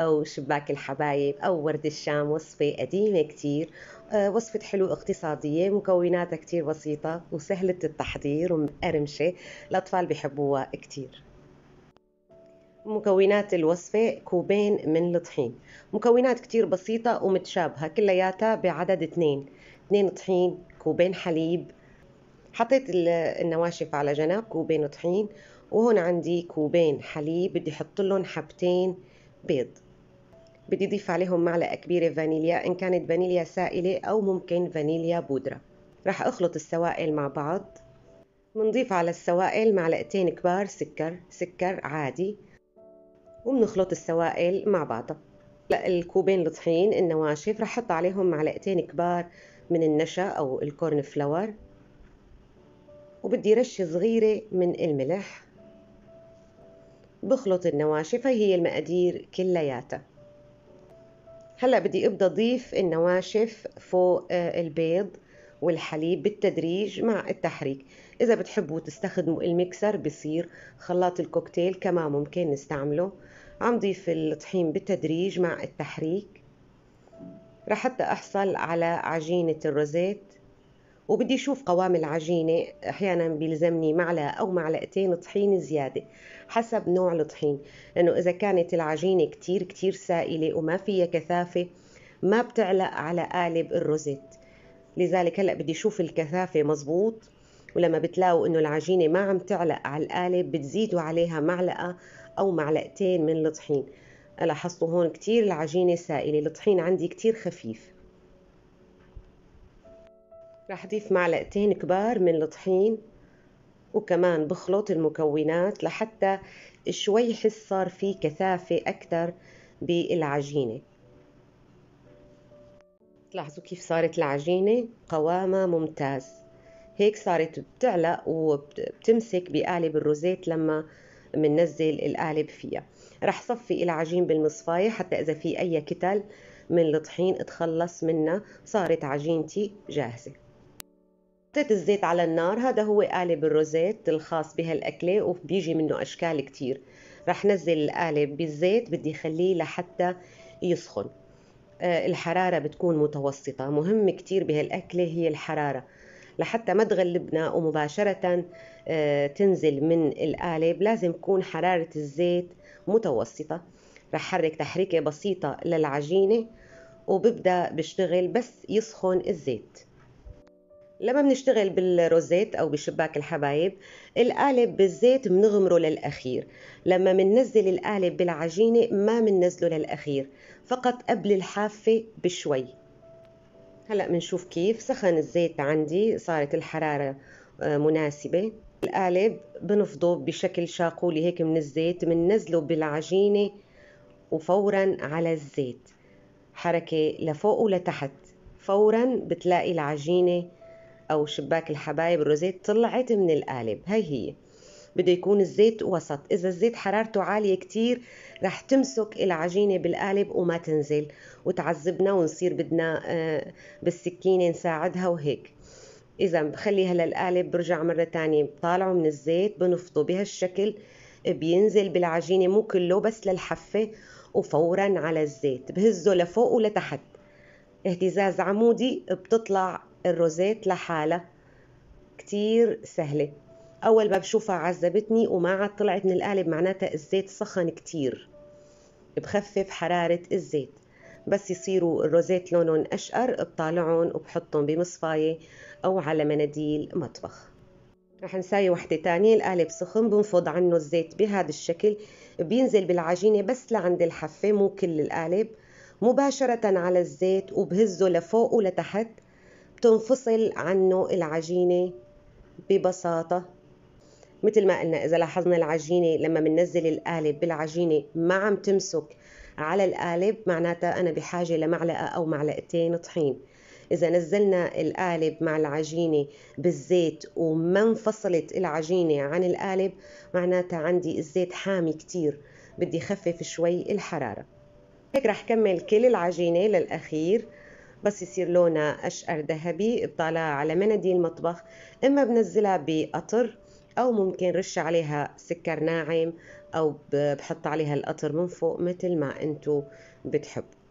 أو شباك الحبايب أو ورد الشام وصفة قديمة كتير آه، وصفة حلو اقتصادية مكوناتها كتير بسيطة وسهلة التحضير ومقرمشة الأطفال بيحبوها كتير مكونات الوصفة كوبين من الطحين مكونات كتير بسيطة ومتشابهة كلياتها بعدد اثنين اثنين طحين كوبين حليب حطيت النواشف على جنب كوبين طحين وهون عندي كوبين حليب بدي احط لهم حبتين بيض بدي ضيف عليهم معلقة كبيرة فانيليا إن كانت فانيليا سائلة أو ممكن فانيليا بودرة رح أخلط السوائل مع بعض منضيف على السوائل معلقتين كبار سكر سكر عادي وبنخلط السوائل مع بعضها الكوبين الطحين النواشف رح أحط عليهم معلقتين كبار من النشا أو الكورن فلاور وبدي رشة صغيرة من الملح بخلط النواشف هي المقادير كلياتها هلا بدي ابدا اضيف النواشف فوق آه، البيض والحليب بالتدريج مع التحريك اذا بتحبوا تستخدموا الميكسر بصير خلاط الكوكتيل كمان ممكن نستعمله عم ضيف الطحين بالتدريج مع التحريك لحتى احصل على عجينة الروزيت وبدي أشوف قوام العجينة أحيانا بيلزمني معلقة أو معلقتين طحين زيادة حسب نوع الطحين لأنه إذا كانت العجينة كتير كتير سائلة وما فيها كثافة ما بتعلق على قالب الروزيت لذلك هلأ بدي أشوف الكثافة مزبوط ولما بتلاقوا انه العجينة ما عم تعلق على القالب بتزيدوا عليها معلقة او معلقتين من الطحين لاحظتوا هون كتير العجينة سائلة الطحين عندي كتير خفيف رح أضيف معلقتين كبار من الطحين وكمان بخلط المكونات لحتى شوي حس صار في كثافة أكثر بالعجينة تلاحظوا كيف صارت العجينة قوامها ممتاز هيك صارت بتعلق وبتمسك بقالب الروزيت لما مننزل القالب فيها رح صفي العجين بالمصفاية حتى إذا في أي كتل من الطحين اتخلص منها صارت عجينتي جاهزة حطيت الزيت على النار هذا هو قالب الروزيت الخاص بهالأكلة وبيجي منه أشكال كتير رح نزل القالب بالزيت بدي خليه لحتى يسخن آه، الحرارة بتكون متوسطة مهم كتير بهالأكلة هي الحرارة لحتى ما تغلبنا ومباشرة آه، تنزل من القالب لازم تكون حرارة الزيت متوسطة رح حرك تحريكة بسيطة للعجينة وببدأ بشتغل بس يسخن الزيت لما بنشتغل بالروزيت او بشباك الحبايب القالب بالزيت بنغمره للاخير لما بننزل القالب بالعجينه ما بننزله للاخير فقط قبل الحافه بشوي هلا بنشوف كيف سخن الزيت عندي صارت الحراره آه، مناسبه القالب بنفضه بشكل شاقولي هيك من الزيت بننزله بالعجينه وفورا على الزيت حركه لفوق ولتحت فورا بتلاقي العجينه أو شباك الحبايب الروزيت طلعت من القالب هي هي بده يكون الزيت وسط إذا الزيت حرارته عالية كثير رح تمسك العجينة بالقالب وما تنزل وتعذبنا ونصير بدنا آه، بالسكينة نساعدها وهيك إذا بخلي هلا القالب برجع مرة تانية بطالعه من الزيت بنفضه بهالشكل بينزل بالعجينة مو كله بس للحفة وفورا على الزيت بهزه لفوق ولتحت اهتزاز عمودي بتطلع الروزات لحالها كتير سهلة أول ما بشوفها عذبتني وما عاد طلعت من القالب معناتها الزيت سخن كتير بخفف حرارة الزيت بس يصيروا الروزات لونهم أشقر بطالعهم وبحطهم بمصفاية أو على مناديل مطبخ رح نساوي وحدة تانية القالب سخن بنفض عنه الزيت بهذا الشكل بينزل بالعجينة بس لعند الحفة مو كل القالب مباشرة على الزيت وبهزه لفوق ولتحت بتنفصل عنه العجينة ببساطة مثل ما قلنا إذا لاحظنا العجينة لما بننزل القالب بالعجينة ما عم تمسك على القالب معناتها أنا بحاجة لمعلقة أو معلقتين طحين إذا نزلنا القالب مع العجينة بالزيت وما انفصلت العجينة عن القالب معناتها عندي الزيت حامي كتير بدي خفف شوي الحرارة هيك رح كمل كل العجينة للأخير بس يصير لونها أشقر ذهبي بطالعها على مناديل المطبخ إما بنزلها بقطر أو ممكن رش عليها سكر ناعم أو بحط عليها القطر من فوق مثل ما أنتو بتحبوا